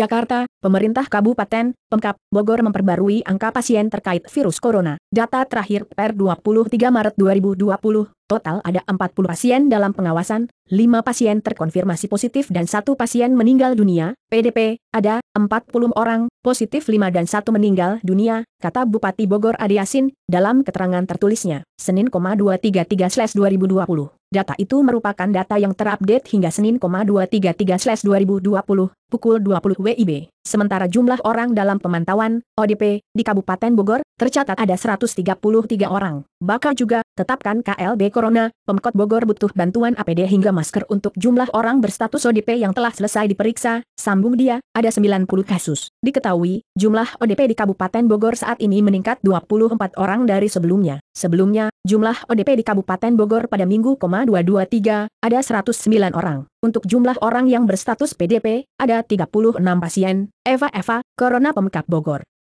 Jakarta, pemerintah kabupaten, Pemkap, Bogor memperbarui angka pasien terkait virus corona. Data terakhir per 23 Maret 2020, total ada 40 pasien dalam pengawasan, 5 pasien terkonfirmasi positif dan 1 pasien meninggal dunia, PDP, ada 40 orang, positif 5 dan 1 meninggal dunia, kata Bupati Bogor Adiasin, dalam keterangan tertulisnya, Senin, 233-2020. Data itu merupakan data yang terupdate hingga Senin, 233/2020 pukul 20 WIB. Sementara jumlah orang dalam pemantauan ODP di Kabupaten Bogor tercatat ada 133 orang. Bakal juga tetapkan KLB Corona. Pemkot Bogor butuh bantuan APD hingga masker untuk jumlah orang berstatus ODP yang telah selesai diperiksa. Sambung dia, ada 90 kasus. Diketahui, jumlah ODP di Kabupaten Bogor saat ini meningkat 24 orang dari sebelumnya. Sebelumnya, Jumlah ODP di Kabupaten Bogor pada Minggu, 223, ada 109 orang. Untuk jumlah orang yang berstatus PDP, ada 36 pasien. Eva Eva, Corona Pemkap Bogor.